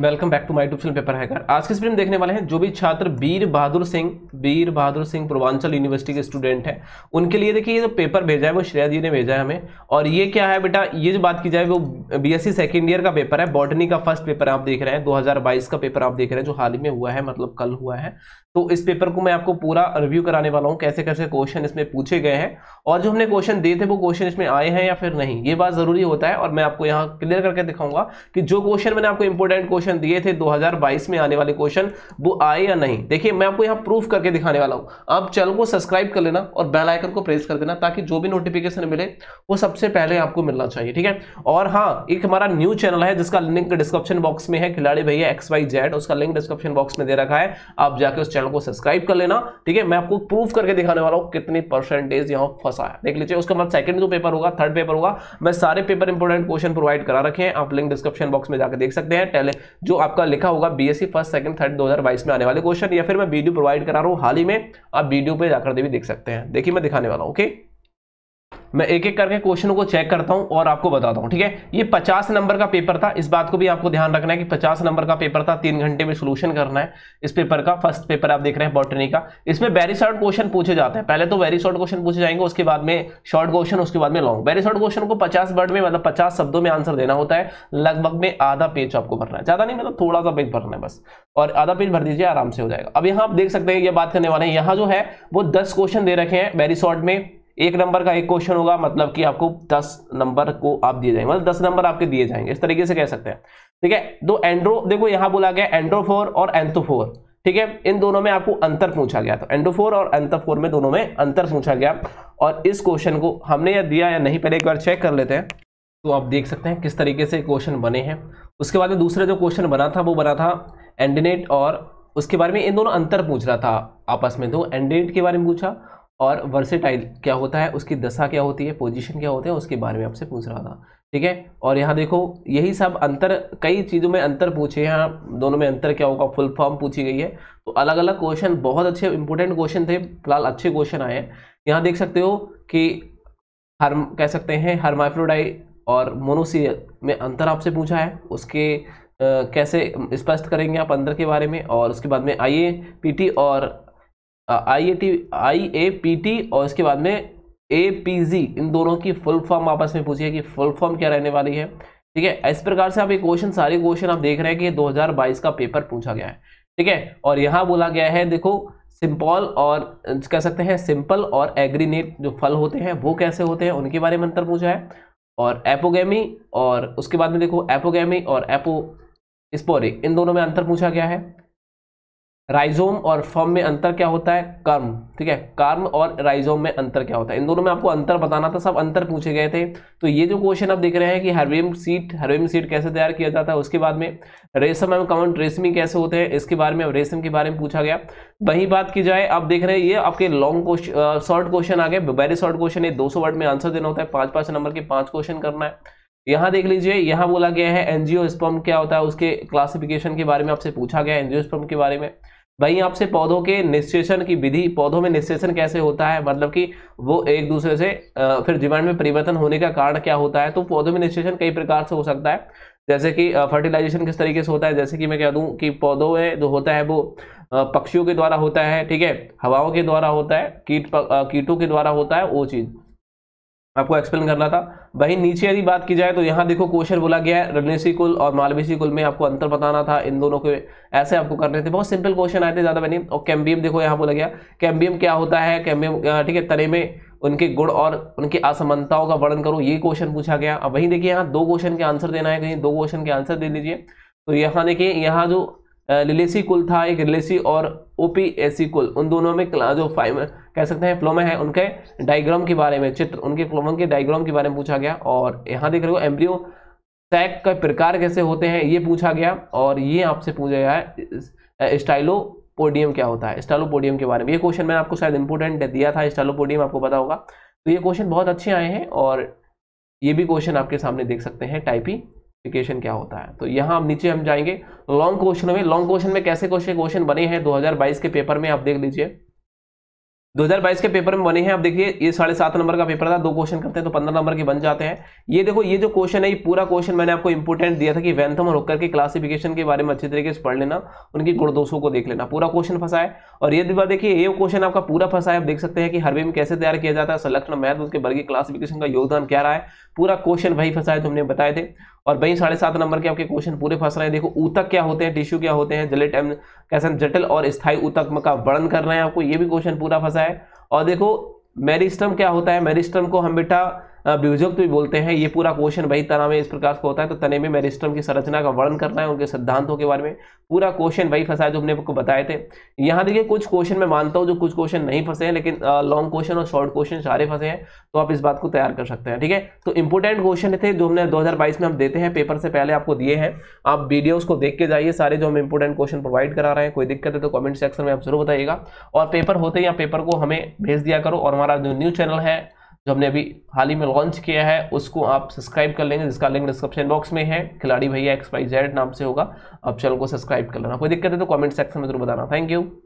welcome back to my tube channel paper hacker आज के स्प्रीम देखने वाले हैं जो भी छात्र वीर बहादुर सिंह वीर बहादुर सिंह पूर्वांचल यूनिवर्सिटी के स्टूडेंट हैं उनके लिए देखिए ये जो पेपर भेजा है वो श्रेया जी ने भेजा है हमें और ये क्या है बेटा ये जो बात की जाए वो बीएससी सेकेंड ईयर का पेपर है बॉटनी का फर्स्ट पेपर आप देख रहे हैं बाईस का पेपर आप देख रहे हैं जो हाल ही में हुआ है मतलब कल हुआ है तो इस पेपर को मैं आपको पूरा रिव्यू कराने वाला हूँ कैसे कैसे क्वेश्चन इसमें पूछे गए हैं और जो हमने क्वेश्चन दिए थे वो क्वेश्चन इसमें आए हैं या फिर नहीं ये बात जरूरी होता है और मैं आपको यहाँ क्लियर करके दिखाऊंगा कि जो क्वेश्चन मैंने आपको इंपॉर्टेंट क्वेश्चन क्वेश्चन दिए थे 2022 में आने वाले क्वेश्चन वो आए या नहीं देखिए मैं आपको यहाँ प्रूफ करके दिखाने वाला हूँ आप चैनल को सब्सक्राइब कर लेना और बेल आइकन को प्रेस कर देना ताकि जो भी नोटिफिकेशन मिले वो सबसे पहले आपको मिलना चाहिए ठीक है और हाँ एक हमारा न्यू चैनल है जिसका लिंक डिस्क्रिप्शन बॉक्स में है खिलाड़ी भैया एक्स वाई जेड उसका लिंक डिस्क्रिप्शन बॉक्स में दे रखा है आप जाके उस चैनल को सब्सक्राइब कर लेना ठीक है मैं आपको प्रूफ करके दिखाने वाला हूँ कितने परसेंटेज यहाँ फंसा है देख लीजिए उसके बाद सेकंड जो पेपर होगा थर्ड पेपर होगा मैं सारे पेपर इंपोर्टेंट क्वेश्चन प्रोवाइड करा रखे हैं आप लिंक डिस्क्रिप्शन बॉक्स में जाकर देख सकते हैं टेले जो आपका लिखा होगा बीएससी फर्स्ट सेकंड थर्ड 2022 में आने वाले क्वेश्चन या फिर मैं वीडियो प्रोवाइड करा रहा हूँ हाल ही में आप वीडियो पे जाकर भी देख सकते हैं देखिए मैं दिखाने वाला हूँ ओके मैं एक एक करके क्वेश्चनों को चेक करता हूं और आपको बताता हूं ठीक है ये 50 नंबर का पेपर था इस बात को भी आपको ध्यान रखना है कि 50 नंबर का पेपर था तीन घंटे में सोल्यूशन करना है इस पेपर का फर्स्ट पेपर आप देख रहे हैं बॉटनी का इसमें वेरी शॉर्ट क्वेश्चन पूछे जाते हैं पहले तो वेरी शॉर्ट क्वेश्चन पूछे जाएंगे उसके बाद में शॉर्ट क्वेश्चन उसके बाद में लॉन्ग वेरी शॉर्ट क्वेश्चन को पचास वर्ड में मतलब पचास शब्दों में आंसर देना होता है लगभग में आधा पेज आपको भरना है ज्यादा नहीं मतलब थोड़ा सा पेज भरना है बस और आधा पेज भर दीजिए आराम से हो जाएगा अब यहाँ आप देख सकते हैं ये बात करने वाले हैं यहाँ जो है वो दस क्वेश्चन दे रखे हैं वेरी शॉर्ट में एक नंबर का एक क्वेश्चन होगा मतलब कि आपको दस नंबर को आप दिए जाएंगे मतलब दस नंबर आपके दिए जाएंगे इस तरीके से कह सकते हैं ठीक है दो एंड्रो देखो यहाँ बोला गया एंड्रोफोर और एंथोफोर ठीक है इन दोनों में आपको अंतर पूछा गया तो एंडोफोर और एंथोफोर में दोनों में अंतर पूछा गया और इस क्वेश्चन को हमने यह दिया या नहीं पहले एक बार चेक कर लेते हैं तो आप देख सकते हैं किस तरीके से क्वेश्चन बने हैं उसके बाद दूसरा जो क्वेश्चन बना था वो बना था एंडिनेट और उसके बारे में इन दोनों अंतर पूछ रहा था आपस में तो एंडिनेट के बारे में पूछा और वर्सेटाइल क्या होता है उसकी दशा क्या होती है पोजीशन क्या होते हैं उसके बारे में आपसे पूछ रहा था ठीक है और यहाँ देखो यही सब अंतर कई चीज़ों में अंतर पूछे हैं दोनों में अंतर क्या होगा फुल फॉर्म पूछी गई है तो अलग अलग क्वेश्चन बहुत अच्छे इंपॉर्टेंट क्वेश्चन थे फिलहाल अच्छे क्वेश्चन आए हैं यहाँ देख सकते हो कि हर कह सकते हैं हरमाइफ्लोडाई और मोनोसी में अंतर आपसे पूछा है उसके आ, कैसे स्पष्ट करेंगे आप अंतर के बारे में और उसके बाद में आइए पीटी और I A T I A P T और इसके बाद में ए पी जी इन दोनों की फुल फॉर्म आपस में पूछिए कि फुल फॉर्म क्या रहने वाली है ठीक है इस प्रकार से आप ये क्वेश्चन सारे क्वेश्चन आप देख रहे हैं कि 2022 का पेपर पूछा गया है ठीक है और यहाँ बोला गया है देखो सिंपल और कह सकते हैं सिंपल और एग्रीनेट जो फल होते हैं वो कैसे होते हैं उनके बारे में अंतर पूछा है और एपोगेमी और उसके बाद में देखो एपोगेमी और एपो स्पोरिक इन दोनों में अंतर पूछा गया है राइजोम और फॉर्म में अंतर क्या होता है कर्म ठीक है कर्म और राइजोम में अंतर क्या होता है इन दोनों में आपको अंतर बताना था सब अंतर पूछे गए थे तो ये जो क्वेश्चन आप देख रहे हैं कि हरवेम सीट हरवेम सीट कैसे तैयार किया जाता है उसके बाद में रेशम एवं कमन रेशमी कैसे होते हैं इसके बारे में रेशम के बारे में पूछा गया वही बात की जाए आप देख रहे हैं ये आपके लॉन्ग क्वेश्चन शॉर्ट क्वेश्चन आ गए वेरी शॉर्ट क्वेश्चन है दो वर्ड में आंसर देना होता है पांच पांच नंबर के पांच क्वेश्चन करना है यहाँ देख लीजिए यहाँ बोला गया है एनजीओ स्पम क्या होता है उसके क्लासिफिकेशन के बारे में आपसे पूछा गया है एनजीओ स्पम के बारे में वहीं आपसे पौधों के निश्चेषण की विधि पौधों में निश्चेषण कैसे होता है मतलब कि वो एक दूसरे से फिर जीवाणु में परिवर्तन होने का कारण क्या होता है तो पौधों में निश्चेषण कई प्रकार से हो सकता है जैसे कि फर्टिलाइजेशन किस तरीके से होता है जैसे कि मैं कह दूं कि पौधों में जो होता है वो पक्षियों के द्वारा होता है ठीक है हवाओं के द्वारा होता है कीट कीटों के द्वारा होता है वो चीज़ आपको एक्सप्लेन करना था वहीं नीचे यदि बात की जाए तो यहाँ देखो क्वेश्चन बोला गया है रणनीसी कुल और मालवीसी कुल में आपको अंतर बताना था इन दोनों के ऐसे आपको करने थे बहुत सिंपल क्वेश्चन आए थे ज़्यादा बनी और कैम्बियम देखो यहाँ बोला गया कैम्बियम क्या होता है कैम्बियम ठीक है तने में उनके गुण और उनकी असमानताओं का वर्णन करो ये क्वेश्चन पूछा गया अब वहीं देखिए यहाँ दो क्वेश्चन के आंसर देना है कहीं दो क्वेश्चन के आंसर दे दीजिए तो यहाँ देखिए यहाँ जो लिलेसी कुल था एक रिलेसी और ओपी एसी कुल उन दोनों में जो फाइव कह सकते हैं फ्लोमा है उनके डायग्राम के बारे में चित्र उनके फ्लोम के डायग्राम के बारे में पूछा गया और यहाँ देख रहे हो एम्ब्रियो सैक का प्रकार कैसे होते हैं ये पूछा गया और ये आपसे पूछा गया है स्टाइलोपोडियम क्या होता है स्टाइलोपोडियम के बारे में ये क्वेश्चन मैंने आपको शायद इंपोर्टेंट दिया था स्टाइलोपोडियम आपको पता होगा तो ये क्वेश्चन बहुत अच्छे आए हैं और ये भी क्वेश्चन आपके सामने देख सकते हैं टाइपिफिकेशन क्या होता है तो यहाँ हम नीचे हम जाएंगे लॉन्ग क्वेश्चन में लॉन्ग क्वेश्चन में कैसे क्वेश्चन क्वेश्चन बने हैं 2022 के पेपर में आप देख लीजिए 2022 के पेपर में बने हैं आप देखिए ये साढ़े सात नंबर का पेपर था दो क्वेश्चन करते हैं तो पंद्रह नंबर के बन जाते हैं ये देखो ये जो क्वेश्चन है ये पूरा क्वेश्चन मैंने आपको इंपोर्टेंट दिया था कि वैंथम और होकर के क्लासिफिकेशन के बारे में अच्छे तरीके से पढ़ लेना उनकी गुणदोषों को देख लेना पूरा क्वेश्चन फंसा है और ये बात देखिए ये क्वेश्चन आपका पूरा फंसा है आप देख सकते हैं कि हरवे में कैसे तैयार किया जाता है संलक्षण महत्व उसके वर्गीय क्लासिफिकेशन का योगदान क्या रहा है पूरा क्वेश्चन वही फंसा है तो हमने बताए थे और भाई साढ़े सात नंबर के आपके क्वेश्चन पूरे फंस रहे हैं देखो ऊतक क्या होते हैं टिश्यू क्या होते हैं जलेट एम कैसे जटिल और स्थायी ऊतक का वर्णन कर रहे हैं आपको ये भी क्वेश्चन पूरा फंसा है और देखो मेरिस्टम क्या होता है मेरिस्टम को हम बेटा ब्लूजोग भी बोलते हैं ये पूरा क्वेश्चन वही तना में इस प्रकार का होता है तो तने में मेरिस्टम की संरचना का वर्णन करना है उनके सिद्धांतों के बारे में पूरा क्वेश्चन वही फंसा है जो हमने आपको बताए थे यहाँ देखिए कुछ क्वेश्चन मैं मानता हूँ जो कुछ क्वेश्चन नहीं फंसे हैं लेकिन लॉन्ग क्वेश्चन और शॉर्ट क्वेश्चन सारे फंसे हैं तो आप इस बात को तैयार कर सकते हैं ठीक है तो इंपॉर्टेंट क्वेश्चन थे जो हमने दो में हम देते हैं पेपर से पहले आपको दिए हैं आप वीडियोज़ को देख के जाइए सारे जो हम इंपॉर्टेंट क्वेश्चन प्रोवाइड करा रहे हैं कोई दिक्कत है तो कमेंट सेक्शन में आप जरूर बताइएगा और पेपर होते या पेपर को हमें भेज दिया करो और हमारा जो न्यूज़ चैनल है जो हमने अभी हाल ही में लॉन्च किया है उसको आप सब्सक्राइब कर लेंगे जिसका लिंक डिस्क्रिप्शन बॉक्स में है खिलाड़ी भैया एक्स वाई जेड नाम से होगा आप चैनल को सब्सक्राइब कर लेना कोई दिक्कत है तो कमेंट सेक्शन में जरूर बताना थैंक यू